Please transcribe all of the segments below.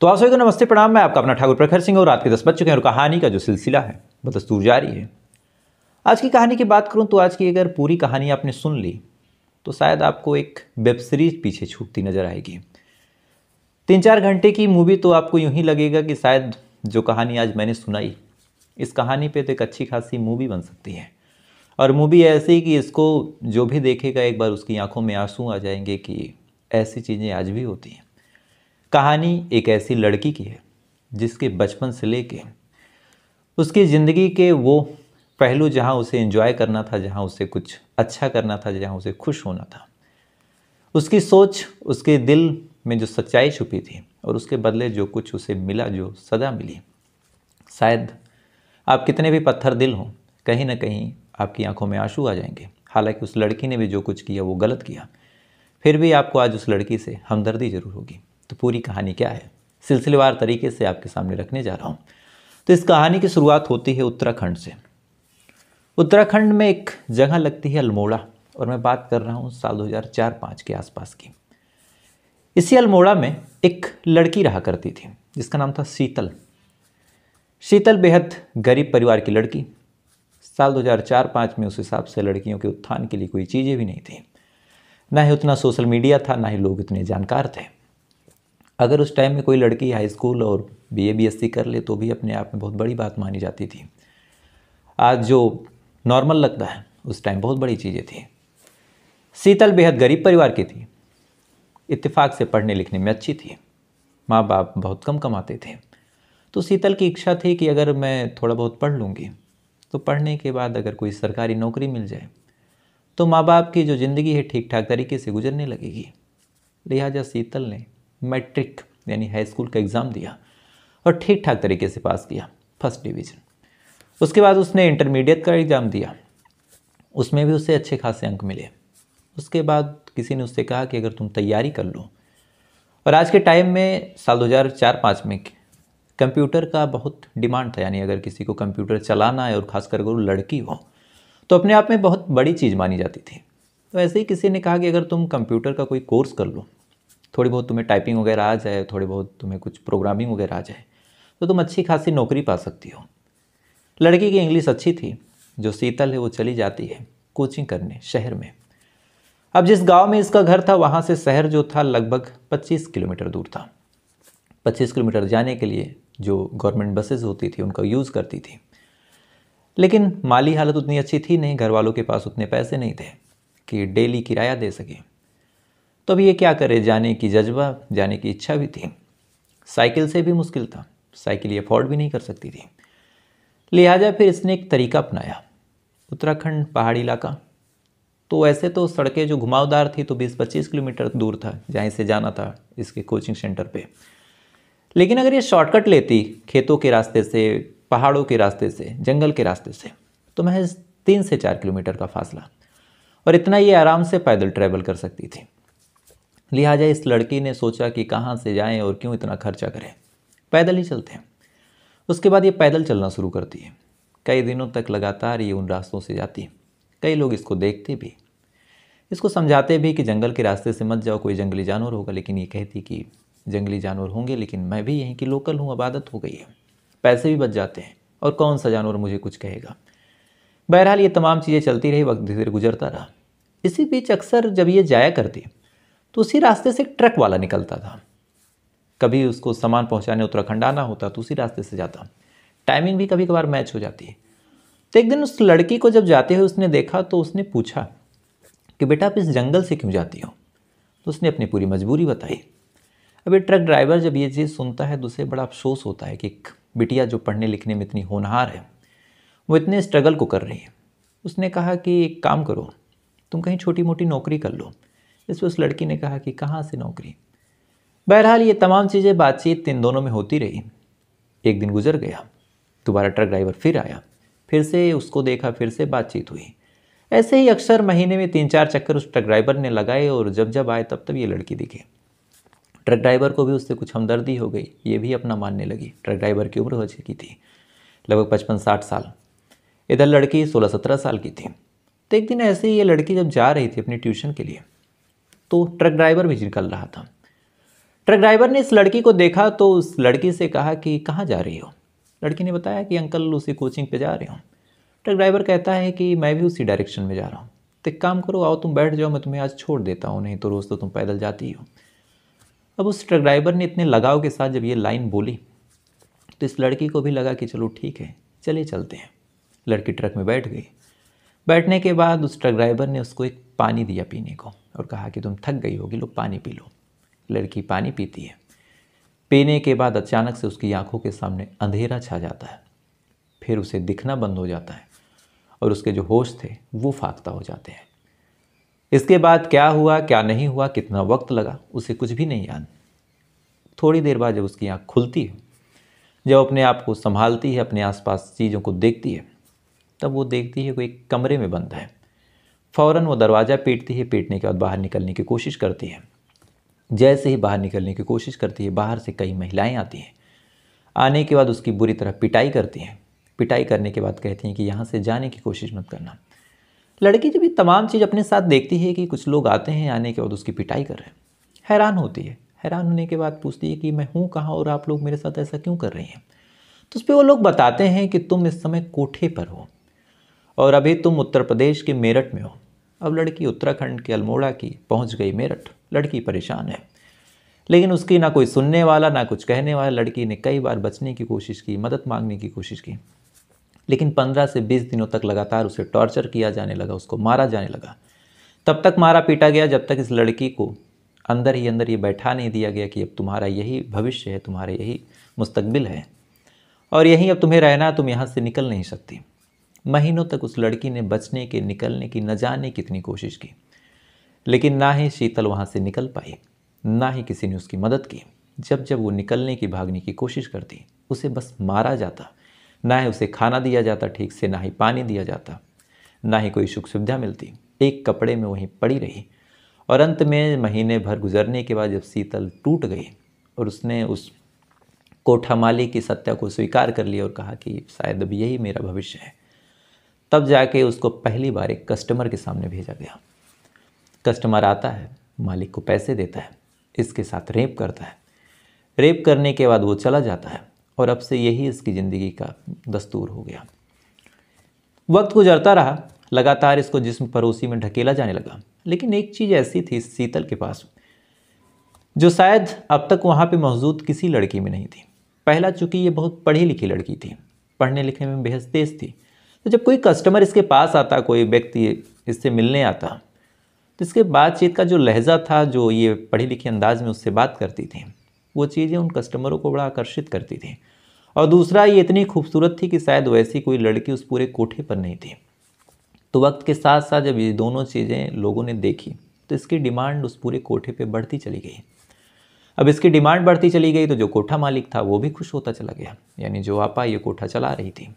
तो आप सभी को नमस्ते प्रणाम मैं आपका अपना ठाकुर प्रखर सिंह और रात के दस बज चुके हैं और कहानी का जो सिलसिला है दस्तूर जारी है आज की कहानी की बात करूं तो आज की अगर पूरी कहानी आपने सुन ली तो शायद आपको एक वेब सीरीज पीछे छूटती नज़र आएगी तीन चार घंटे की मूवी तो आपको यूं ही लगेगा कि शायद जो कहानी आज मैंने सुनाई इस कहानी पे तो एक अच्छी खासी मूवी बन सकती है और मूवी ऐसी कि इसको जो भी देखेगा एक बार उसकी आंखों में आंसू आ जाएंगे कि ऐसी चीज़ें आज भी होती हैं कहानी एक ऐसी लड़की की है जिसके बचपन से लेके उसकी ज़िंदगी के वो पहलू जहाँ उसे इंजॉय करना था जहाँ उसे कुछ अच्छा करना था जहाँ उसे खुश होना था उसकी सोच उसके दिल में जो सच्चाई छुपी थी और उसके बदले जो कुछ उसे मिला जो सजा मिली शायद आप कितने भी पत्थर दिल हों कहीं ना कहीं आपकी आंखों में आंसू आ जाएंगे हालांकि उस लड़की ने भी जो कुछ किया वो गलत किया फिर भी आपको आज उस लड़की से हमदर्दी ज़रूर होगी तो पूरी कहानी क्या है सिलसिलेवार तरीके से आपके सामने रखने जा रहा हूँ तो इस कहानी की शुरुआत होती है उत्तराखंड से उत्तराखंड में एक जगह लगती है अल्मोड़ा और मैं बात कर रहा हूँ साल 2004-5 के आसपास की इसी अल्मोड़ा में एक लड़की रहा करती थी जिसका नाम था शीतल शीतल बेहद गरीब परिवार की लड़की साल 2004-5 में उस हिसाब से लड़कियों के उत्थान के लिए कोई चीज़ें भी नहीं थी ना ही उतना सोशल मीडिया था ना ही लोग इतने जानकार थे अगर उस टाइम में कोई लड़की हाई स्कूल और B A B S C कर ले तो भी अपने आप में बहुत बड़ी बात मानी जाती थी आज जो नॉर्मल लगता है उस टाइम बहुत बड़ी चीज़ें थी शीतल बेहद गरीब परिवार की थी इत्तेफाक से पढ़ने लिखने में अच्छी थी माँ बाप बहुत कम कमाते थे तो शीतल की इच्छा थी कि अगर मैं थोड़ा बहुत पढ़ लूँगी तो पढ़ने के बाद अगर कोई सरकारी नौकरी मिल जाए तो माँ बाप की जो ज़िंदगी है ठीक ठाक तरीके से गुजरने लगेगी लिहाजा शीतल ने मैट्रिक यानी हाई स्कूल का एग्ज़ाम दिया और ठीक ठाक तरीके से पास किया फर्स्ट डिवीज़न उसके बाद उसने इंटरमीडिएट का एग्ज़ाम दिया उसमें भी उसे अच्छे खासे अंक मिले उसके बाद किसी ने उससे कहा कि अगर तुम तैयारी कर लो और आज के टाइम में साल चार पाँच में कंप्यूटर का बहुत डिमांड था यानी अगर किसी को कंप्यूटर चलाना है और ख़ासकर अगर लड़की हो तो अपने आप में बहुत बड़ी चीज़ मानी जाती थी तो ऐसे ही किसी ने कहा कि अगर तुम कंप्यूटर का कोई कोर्स कर लो थोड़ी बहुत तुम्हें टाइपिंग वगैरह आ जाए थोड़ी बहुत तुम्हें कुछ प्रोग्रामिंग वगैरह आ जाए तो तुम अच्छी खासी नौकरी पा सकती हो लड़की की इंग्लिश अच्छी थी जो शीतल है वो चली जाती है कोचिंग करने शहर में अब जिस गांव में इसका घर था वहाँ से शहर जो था लगभग 25 किलोमीटर दूर था 25 किलोमीटर जाने के लिए जो गवर्नमेंट बसेस होती थी उनका यूज़ करती थी लेकिन माली हालत उतनी अच्छी थी नहीं घर वालों के पास उतने पैसे नहीं थे कि डेली किराया दे सके तो अभी ये क्या करे जाने की जज्बा जाने की इच्छा भी थी साइकिल से भी मुश्किल था साइकिल ये अफोर्ड भी नहीं कर सकती थी लिहाजा फिर इसने एक तरीका अपनाया उत्तराखंड पहाड़ी इलाका तो ऐसे तो सड़कें जो घुमावदार थी तो 20-25 किलोमीटर दूर था जहाँ से जाना था इसके कोचिंग सेंटर पे लेकिन अगर ये शॉर्टकट लेती खेतों के रास्ते से पहाड़ों के रास्ते से जंगल के रास्ते से तो महज तीन से चार किलोमीटर का फासला और इतना ये आराम से पैदल ट्रैवल कर सकती थी लिहाजा इस लड़की ने सोचा कि कहाँ से जाएं और क्यों इतना खर्चा करें पैदल ही चलते हैं उसके बाद ये पैदल चलना शुरू करती है कई दिनों तक लगातार ये उन रास्तों से जाती है कई लोग इसको देखते भी इसको समझाते भी कि जंगल के रास्ते से मत जाओ कोई जंगली जानवर होगा लेकिन ये कहती कि जंगली जानवर होंगे लेकिन मैं भी यहीं की लोकल हूँ अब आदत हो गई है पैसे भी बच जाते हैं और कौन सा जानवर मुझे कुछ कहेगा बहरहाल ये तमाम चीज़ें चलती रही वक्त धीरे धीरे गुजरता रहा इसी बीच अक्सर जब ये जाया करती तो उसी रास्ते से एक ट्रक वाला निकलता था कभी उसको सामान पहुंचाने उत्तराखंड आना होता तो उसी रास्ते से जाता टाइमिंग भी कभी कभार मैच हो जाती है तो एक दिन उस लड़की को जब जाते हुए उसने देखा तो उसने पूछा कि बेटा आप इस जंगल से क्यों जाती हो तो उसने अपनी पूरी मजबूरी बताई अब ये ट्रक ड्राइवर जब ये चीज़ सुनता है तो उसे बड़ा अफसोस होता है कि एक बिटिया जो पढ़ने लिखने में इतनी होनहार है वो इतने स्ट्रगल को कर रही है उसने कहा कि एक काम करो तुम कहीं छोटी मोटी नौकरी कर लो इस पर उस लड़की ने कहा कि कहाँ से नौकरी बहरहाल ये तमाम चीज़ें बातचीत इन दोनों में होती रही एक दिन गुजर गया दोबारा ट्रक ड्राइवर फिर आया फिर से उसको देखा फिर से बातचीत हुई ऐसे ही अक्सर महीने में तीन चार चक्कर उस ट्रक ड्राइवर ने लगाए और जब जब आए तब तब ये लड़की दिखी ट्रक ड्राइवर को भी उससे कुछ हमदर्दी हो गई ये भी अपना मानने लगी ट्रक ड्राइवर की उम्र हो चुकी थी लगभग पचपन साठ साल इधर लड़की सोलह सत्रह साल की थी तो एक दिन ऐसे ही ये लड़की जब जा रही थी अपनी ट्यूशन के लिए तो ट्रक ड्राइवर भी निकल रहा था ट्रक ड्राइवर ने इस लड़की को देखा तो उस लड़की से कहा कि कहाँ जा रही हो लड़की ने बताया कि अंकल उसी कोचिंग पे जा रहे हो ट्रक ड्राइवर कहता है कि मैं भी उसी डायरेक्शन में जा रहा हूँ तो एक काम करो आओ तुम बैठ जाओ मैं तुम्हें आज छोड़ देता हूँ नहीं तो रोज़ तो तुम पैदल जाती हो अब उस ट्रक ड्राइवर ने इतने लगाव के साथ जब ये लाइन बोली तो इस लड़की को भी लगा कि चलो ठीक है चले चलते हैं लड़की ट्रक में बैठ गई बैठने के बाद उस ट्रक ड्राइवर ने उसको एक पानी दिया पीने को और कहा कि तुम थक गई होगी लो पानी पी लो लड़की पानी पीती है पीने के बाद अचानक से उसकी आंखों के सामने अंधेरा छा जाता है फिर उसे दिखना बंद हो जाता है और उसके जो होश थे वो फाकता हो जाते हैं इसके बाद क्या हुआ क्या नहीं हुआ कितना वक्त लगा उसे कुछ भी नहीं याद थोड़ी देर बाद जब उसकी आँख खुलती है जब अपने आप को संभालती है अपने आसपास चीज़ों को देखती है तब वो देखती है कोई कमरे में बंद है फ़ौरन वो दरवाज़ा पीटती है पीटने के बाद बाहर निकलने की कोशिश करती है जैसे ही बाहर निकलने की कोशिश करती है बाहर से कई महिलाएं आती हैं आने के बाद उसकी बुरी तरह पिटाई करती हैं पिटाई करने के बाद कहती हैं कि यहाँ से जाने की कोशिश मत करना लड़की जब ये तमाम चीज़ अपने साथ देखती है कि कुछ लोग आते हैं आने के बाद उसकी पिटाई कर रहे हैं हैरान होती है हैरान होने के बाद पूछती है कि मैं हूँ कहाँ और आप लोग मेरे साथ ऐसा क्यों कर रही हैं तो उस पर वो लोग बताते हैं कि तुम इस समय कोठे पर हो और अभी तुम उत्तर प्रदेश के मेरठ में हो अब लड़की उत्तराखंड के अल्मोड़ा की पहुंच गई मेरठ लड़की परेशान है लेकिन उसकी ना कोई सुनने वाला ना कुछ कहने वाला लड़की ने कई बार बचने की कोशिश की मदद मांगने की कोशिश की लेकिन पंद्रह से बीस दिनों तक लगातार उसे टॉर्चर किया जाने लगा उसको मारा जाने लगा तब तक मारा पीटा गया जब तक इस लड़की को अंदर ही अंदर ये बैठा नहीं दिया गया कि अब तुम्हारा यही भविष्य है तुम्हारा यही मुस्तबिल है और यहीं अब तुम्हें रहना तुम यहाँ से निकल नहीं सकती महीनों तक उस लड़की ने बचने के निकलने की न जाने कितनी कोशिश की लेकिन ना ही शीतल वहाँ से निकल पाई ना ही किसी ने उसकी मदद की जब जब वो निकलने की भागने की कोशिश करती उसे बस मारा जाता ना ही उसे खाना दिया जाता ठीक से ना ही पानी दिया जाता ना ही कोई सुख सुविधा मिलती एक कपड़े में वहीं पड़ी रही और अंत में महीने भर गुजरने के बाद जब शीतल टूट गई और उसने उस कोठा माली की सत्या को स्वीकार कर लिया और कहा कि शायद अब यही मेरा भविष्य है तब जाके उसको पहली बार एक कस्टमर के सामने भेजा गया कस्टमर आता है मालिक को पैसे देता है इसके साथ रेप करता है रेप करने के बाद वो चला जाता है और अब से यही इसकी ज़िंदगी का दस्तूर हो गया वक्त गुजरता रहा लगातार इसको जिसम पड़ोसी में ढकेला जाने लगा लेकिन एक चीज़ ऐसी थी शीतल के पास जो शायद अब तक वहाँ पे मौजूद किसी लड़की में नहीं थी पहला चूँकि ये बहुत पढ़ी लिखी लड़की थी पढ़ने लिखने में बेहद तेज थी तो जब कोई कस्टमर इसके पास आता कोई व्यक्ति इससे मिलने आता तो इसके बातचीत का जो लहजा था जो ये पढ़े लिखे अंदाज में उससे बात करती थी वो चीज़ें उन कस्टमरों को बड़ा आकर्षित करती थी और दूसरा ये इतनी खूबसूरत थी कि शायद वैसी कोई लड़की उस पूरे कोठे पर नहीं थी तो वक्त के साथ साथ जब ये दोनों चीज़ें लोगों ने देखी तो इसकी डिमांड उस पूरे कोठे पर बढ़ती चली गई अब इसकी डिमांड बढ़ती चली गई तो जो कोठा मालिक था वो भी खुश होता चला गया यानी जो आपा ये कोठा चला रही थी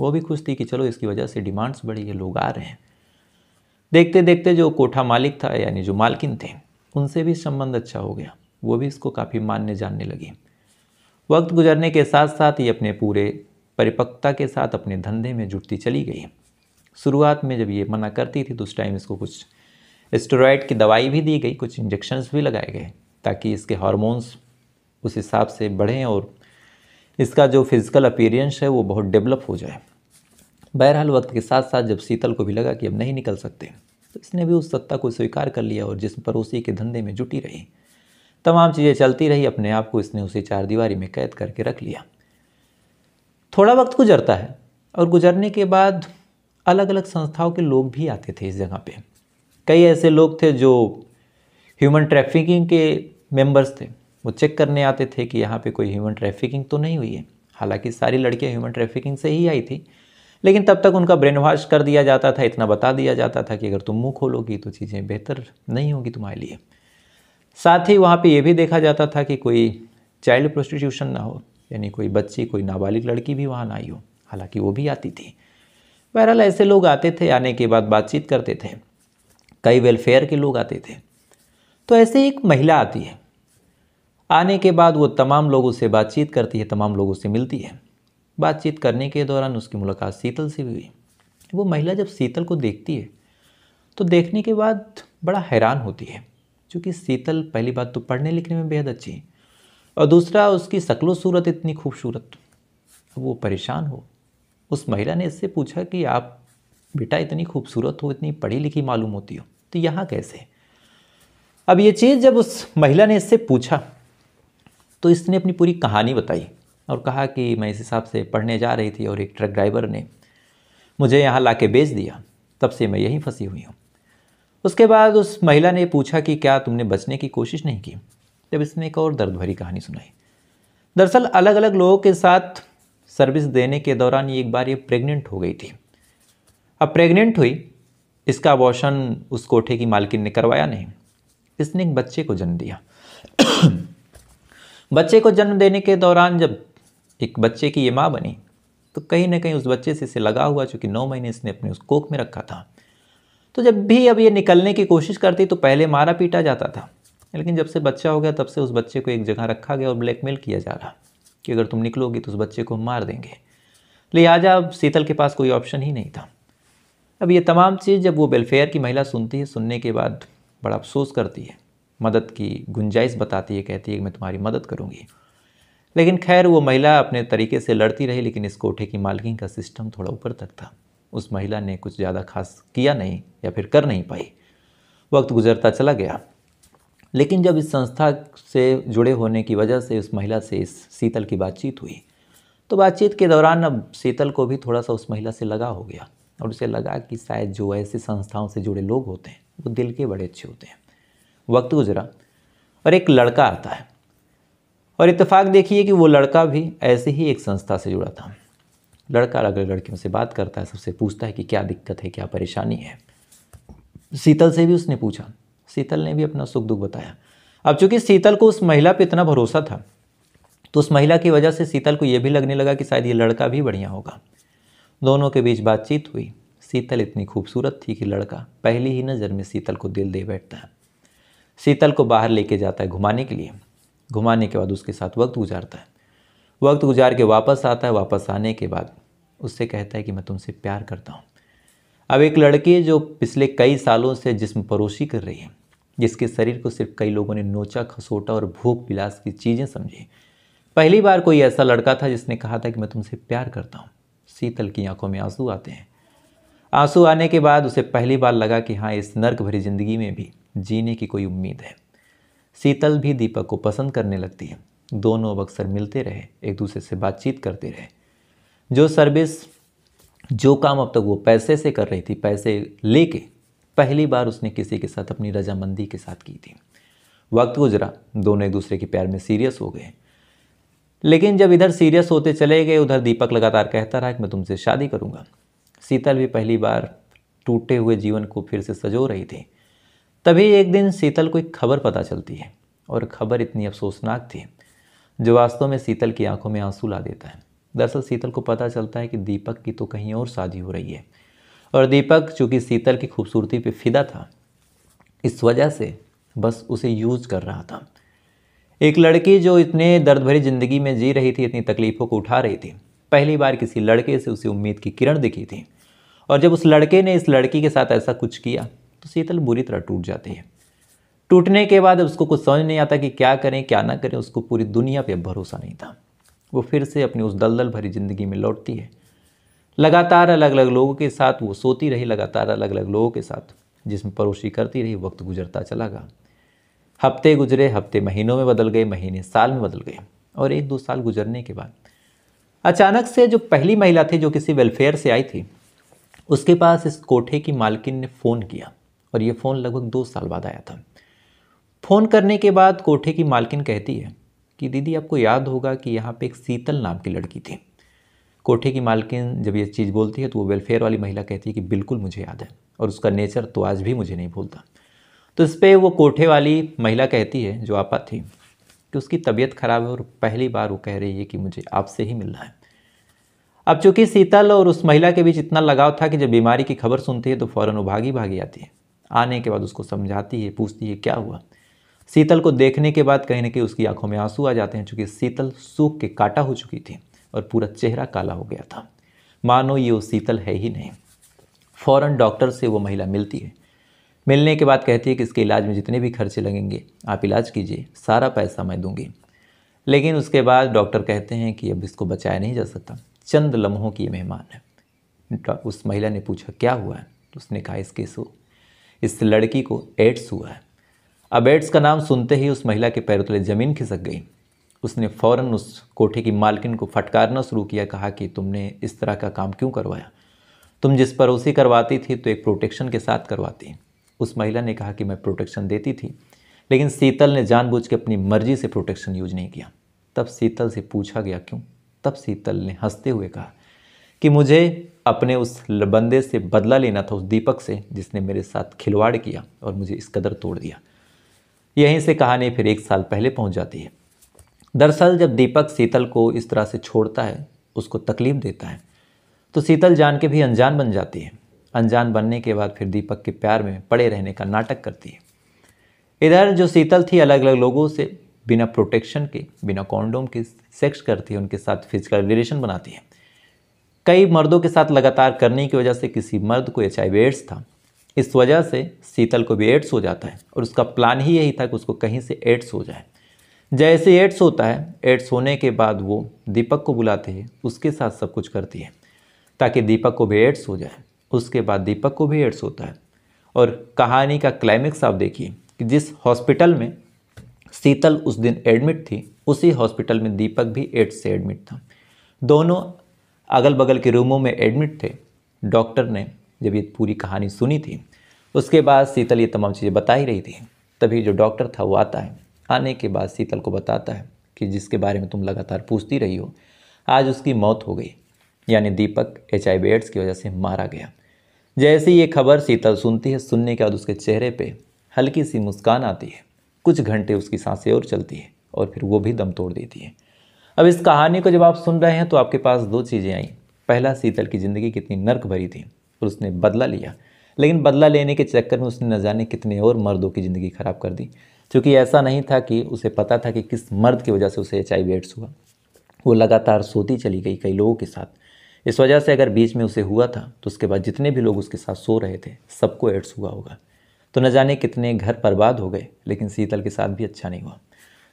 वो भी खुश थी कि चलो इसकी वजह से डिमांड्स बढ़ी है लोग आ रहे हैं देखते देखते जो कोठा मालिक था यानी जो मालकिन थे उनसे भी संबंध अच्छा हो गया वो भी इसको काफ़ी मानने जानने लगी वक्त गुजरने के साथ साथ ये अपने पूरे परिपक्वता के साथ अपने धंधे में जुटती चली गई शुरुआत में जब ये मना करती थी तो उस टाइम इसको कुछ स्टेरॉयड की दवाई भी दी गई कुछ इंजेक्शन्स भी लगाए गए ताकि इसके हार्मोन्स उस हिसाब से बढ़ें और इसका जो फिज़िकल अपीरेंस है वो बहुत डेवलप हो जाए बहरहाल वक्त के साथ साथ जब शीतल को भी लगा कि अब नहीं निकल सकते तो इसने भी उस सत्ता को स्वीकार कर लिया और जिस पड़ोसी के धंधे में जुटी रही तमाम चीज़ें चलती रही अपने आप को इसने उसे चार दीवारी में कैद करके रख लिया थोड़ा वक्त गुजरता है और गुजरने के बाद अलग अलग संस्थाओं के लोग भी आते थे इस जगह पे कई ऐसे लोग थे जो ह्यूमन ट्रैफिकिंग के मेंबर्स थे वो चेक करने आते थे कि यहाँ पे कोई ह्यूमन ट्रैफिकिंग तो नहीं हुई है हालांकि सारी लड़कियाँ ह्यूमन ट्रैफिकिंग से ही आई थी लेकिन तब तक उनका ब्रेन वॉश कर दिया जाता था इतना बता दिया जाता था कि अगर तुम मुँह खोलोगी तो चीज़ें बेहतर नहीं होंगी तुम्हारे लिए साथ ही वहाँ पर ये भी देखा जाता था कि कोई चाइल्ड प्रोस्टिट्यूशन ना हो यानी कोई बच्ची कोई नाबालिग लड़की भी वहाँ ना आई हो हालांकि वो भी आती थी बहरहाल ऐसे लोग आते थे आने के बाद बातचीत करते थे कई वेलफेयर के लोग आते थे तो ऐसे एक महिला आती है आने के बाद वो तमाम लोगों से बातचीत करती है तमाम लोगों से मिलती है बातचीत करने के दौरान उसकी मुलाकात शीतल से भी हुई वो महिला जब शीतल को देखती है तो देखने के बाद बड़ा हैरान होती है क्योंकि शीतल पहली बात तो पढ़ने लिखने में बेहद अच्छी है और दूसरा उसकी शक्लो सूरत इतनी खूबसूरत वो परेशान हो उस महिला ने इससे पूछा कि आप बेटा इतनी खूबसूरत हो इतनी पढ़ी लिखी मालूम होती हो तो यहाँ कैसे अब ये चीज़ जब उस महिला ने इससे पूछा तो इसने अपनी पूरी कहानी बताई और कहा कि मैं इस हिसाब से पढ़ने जा रही थी और एक ट्रक ड्राइवर ने मुझे यहाँ ला के बेच दिया तब से मैं यहीं फंसी हुई हूँ उसके बाद उस महिला ने पूछा कि क्या तुमने बचने की कोशिश नहीं की तब इसने एक और दर्द भरी कहानी सुनाई दरअसल अलग अलग लोगों के साथ सर्विस देने के दौरान ये एक बार ये प्रेग्नेंट हो गई थी अब प्रेग्नेंट हुई इसका अबॉर्शन उस कोठे की मालकिन ने करवाया नहीं इसने एक बच्चे को जन्म दिया बच्चे को जन्म देने के दौरान जब एक बच्चे की ये माँ बनी तो कहीं ना कहीं उस बच्चे से इसे लगा हुआ चूँकि नौ महीने इसने अपने उस कोख में रखा था तो जब भी अब ये निकलने की कोशिश करती तो पहले मारा पीटा जाता था लेकिन जब से बच्चा हो गया तब से उस बच्चे को एक जगह रखा गया और ब्लैकमेल किया जा रहा कि अगर तुम निकलोगी तो उस बच्चे को मार देंगे लिहाजा अब शीतल के पास कोई ऑप्शन ही नहीं था अब ये तमाम चीज़ जब वो वेलफेयर की महिला सुनती है सुनने के बाद बड़ा अफसोस करती है मदद की गुंजाइश बताती है कहती है कि मैं तुम्हारी मदद करूँगी लेकिन खैर वो महिला अपने तरीके से लड़ती रही लेकिन इस कोठे की मालकिन का सिस्टम थोड़ा ऊपर तक था उस महिला ने कुछ ज़्यादा खास किया नहीं या फिर कर नहीं पाई वक्त गुजरता चला गया लेकिन जब इस संस्था से जुड़े होने की वजह से उस महिला से इस शीतल की बातचीत हुई तो बातचीत के दौरान अब शीतल को भी थोड़ा सा उस महिला से लगा हो गया और उसे लगा कि शायद जो ऐसी संस्थाओं से जुड़े लोग होते हैं वो दिल के बड़े अच्छे होते हैं वक्त गुजरा और एक लड़का आता है और इतफाक देखिए कि वो लड़का भी ऐसे ही एक संस्था से जुड़ा था लड़का अलग अलग लड़कियों से बात करता है सबसे पूछता है कि क्या दिक्कत है क्या परेशानी है शीतल से भी उसने पूछा शीतल ने भी अपना सुख दुख बताया अब चूंकि शीतल को उस महिला पे इतना भरोसा था तो उस महिला की वजह से शीतल को यह भी लगने लगा कि शायद ये लड़का भी बढ़िया होगा दोनों के बीच बातचीत हुई शीतल इतनी खूबसूरत थी कि लड़का पहली ही नज़र में शीतल को दिल दे बैठता है शीतल को बाहर लेके जाता है घुमाने के लिए घुमाने के बाद उसके साथ वक्त गुजारता है वक्त गुजार के वापस आता है वापस आने के बाद उससे कहता है कि मैं तुमसे प्यार करता हूँ अब एक लड़की जो पिछले कई सालों से जिसम परोशी कर रही है जिसके शरीर को सिर्फ कई लोगों ने नोचा खसोटा और भूख विलास की चीज़ें समझी पहली बार कोई ऐसा लड़का था जिसने कहा था कि मैं तुमसे प्यार करता हूँ शीतल की आंखों में आंसू आते हैं आंसू आने के बाद उसे पहली बार लगा कि हाँ इस नर्क भरी ज़िंदगी में भी जीने की कोई उम्मीद है शीतल भी दीपक को पसंद करने लगती है दोनों अब अक्सर मिलते रहे एक दूसरे से बातचीत करते रहे जो सर्विस जो काम अब तक वो पैसे से कर रही थी पैसे लेके पहली बार उसने किसी के साथ अपनी रजामंदी के साथ की थी वक्त गुजरा दोनों एक दूसरे के प्यार में सीरियस हो गए लेकिन जब इधर सीरियस होते चले गए उधर दीपक लगातार कहता रहा कि मैं तुमसे शादी करूंगा शीतल भी पहली बार टूटे हुए जीवन को फिर से सजो रही थी तभी एक दिन शीतल को एक खबर पता चलती है और खबर इतनी अफसोसनाक थी जो वास्तव में शीतल की आंखों में आंसू ला देता है दरअसल शीतल को पता चलता है कि दीपक की तो कहीं और शादी हो रही है और दीपक चूँकि शीतल की खूबसूरती पे फिदा था इस वजह से बस उसे यूज कर रहा था एक लड़की जो इतने दर्द भरी ज़िंदगी में जी रही थी इतनी तकलीफ़ों को उठा रही थी पहली बार किसी लड़के से उसे उम्मीद की किरण दिखी थी और जब उस लड़के ने इस लड़की के साथ ऐसा कुछ किया तो शीतल बुरी तरह टूट जाती है टूटने के बाद उसको कुछ समझ नहीं आता कि क्या करें क्या ना करें उसको पूरी दुनिया पर भरोसा नहीं था वो फिर से अपनी उस दलदल भरी ज़िंदगी में लौटती है लगातार अलग अलग लोगों के साथ वो सोती रही लगातार अलग अलग लोगों के साथ जिसमें परोशी करती रही वक्त गुजरता चला गया हफ्ते गुजरे हफ्ते महीनों में बदल गए महीने साल में बदल गए और एक दो साल गुजरने के बाद अचानक से जो पहली महिला थी जो किसी वेलफेयर से आई थी उसके पास इस कोठे की मालकिन ने फ़ोन किया पर यह फ़ोन लगभग दो साल बाद आया था फ़ोन करने के बाद कोठे की मालकिन कहती है कि दीदी आपको याद होगा कि यहाँ पे एक शीतल नाम की लड़की थी कोठे की मालकिन जब ये चीज़ बोलती है तो वो वेलफेयर वाली महिला कहती है कि बिल्कुल मुझे याद है और उसका नेचर तो आज भी मुझे नहीं भूलता तो इस पर वो कोठे वाली महिला कहती है जो आपा थी कि उसकी तबीयत खराब है और पहली बार वो कह रही है कि मुझे आपसे ही मिलना है अब चूंकि शीतल और उस महिला के बीच इतना लगाव था कि जब बीमारी की खबर सुनती है तो फ़ौरन वो भागी भागी आती है आने के बाद उसको समझाती है पूछती है क्या हुआ शीतल को देखने के बाद कहीं ना कहीं उसकी आंखों में आंसू आ जाते हैं चूंकि शीतल सूख के काटा हो चुकी थी और पूरा चेहरा काला हो गया था मानो ये वो शीतल है ही नहीं फ़ौरन डॉक्टर से वो महिला मिलती है मिलने के बाद कहती है कि इसके इलाज में जितने भी खर्चे लगेंगे आप इलाज कीजिए सारा पैसा मैं दूंगी लेकिन उसके बाद डॉक्टर कहते हैं कि अब इसको बचाया नहीं जा सकता चंद लम्हों की मेहमान है उस महिला ने पूछा क्या हुआ है उसने कहा इस केस इस लड़की को एड्स हुआ है अब एड्स का नाम सुनते ही उस महिला के पैरों तले ज़मीन खिसक गई उसने फौरन उस कोठे की मालकिन को फटकारना शुरू किया कहा कि तुमने इस तरह का काम क्यों करवाया तुम जिस पड़ोसी करवाती थी तो एक प्रोटेक्शन के साथ करवाती उस महिला ने कहा कि मैं प्रोटेक्शन देती थी लेकिन शीतल ने जानबूझ के अपनी मर्जी से प्रोटेक्शन यूज नहीं किया तब शीतल से पूछा गया क्यों तब शीतल ने हंसते हुए कहा कि मुझे अपने उस बंदे से बदला लेना था उस दीपक से जिसने मेरे साथ खिलवाड़ किया और मुझे इस कदर तोड़ दिया यहीं से कहानी फिर एक साल पहले पहुंच जाती है दरअसल जब दीपक शीतल को इस तरह से छोड़ता है उसको तकलीफ़ देता है तो शीतल जान के भी अनजान बन जाती है अनजान बनने के बाद फिर दीपक के प्यार में पड़े रहने का नाटक करती है इधर जो शीतल थी अलग अलग लोगों से बिना प्रोटेक्शन के बिना कॉन्डोम के सेक्स करती है उनके साथ फिजिकल रिलेशन बनाती है कई मर्दों के साथ लगातार करने की वजह से किसी मर्द को एच एड्स था इस वजह से शीतल को भी एड्स हो जाता है और उसका प्लान ही यही था कि उसको कहीं से एड्स हो जाए जैसे एड्स होता है एड्स होने के बाद वो दीपक को बुलाते हैं उसके साथ सब कुछ करती है ताकि दीपक को भी एड्स हो जाए उसके बाद दीपक को भी एड्स होता है और कहानी का क्लाइमेक्स आप देखिए कि जिस हॉस्पिटल में शीतल उस दिन एडमिट थी उसी हॉस्पिटल में दीपक भी एड्स से एडमिट था दोनों अगल बगल के रूमों में एडमिट थे डॉक्टर ने जब ये पूरी कहानी सुनी थी उसके बाद शीतल ये तमाम चीज़ें बता ही रही थी तभी जो डॉक्टर था वो आता है आने के बाद शीतल को बताता है कि जिसके बारे में तुम लगातार पूछती रही हो आज उसकी मौत हो गई यानी दीपक एच आई एड्स की वजह से मारा गया जैसे ये खबर शीतल सुनती है सुनने के बाद उसके चेहरे पे हल्की सी मुस्कान आती है कुछ घंटे उसकी सांसें और चलती है और फिर वो भी दम तोड़ देती है अब इस कहानी को जब आप सुन रहे हैं तो आपके पास दो चीज़ें आई पहला शीतल की ज़िंदगी कितनी नर्क भरी थी और उसने बदला लिया लेकिन बदला लेने के चक्कर में उसने न जाने कितने और मर्दों की ज़िंदगी ख़राब कर दी क्योंकि ऐसा नहीं था कि उसे पता था कि किस मर्द की वजह से उसे एच आई एड्स हुआ वो लगातार सोती चली गई कई लोगों के साथ इस वजह से अगर बीच में उसे हुआ था तो उसके बाद जितने भी लोग उसके साथ सो रहे थे सबको एड्स हुआ होगा तो न जाने कितने घर बर्बाद हो गए लेकिन शीतल के साथ भी अच्छा नहीं हुआ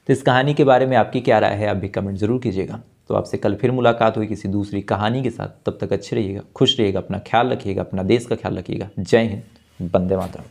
तो इस कहानी के बारे में आपकी क्या राय है आप भी कमेंट ज़रूर कीजिएगा तो आपसे कल फिर मुलाकात हुई किसी दूसरी कहानी के साथ तब तक अच्छे रहिएगा खुश रहिएगा अपना ख्याल रखिएगा अपना देश का ख्याल रखिएगा जय हिंद बंदे मातरम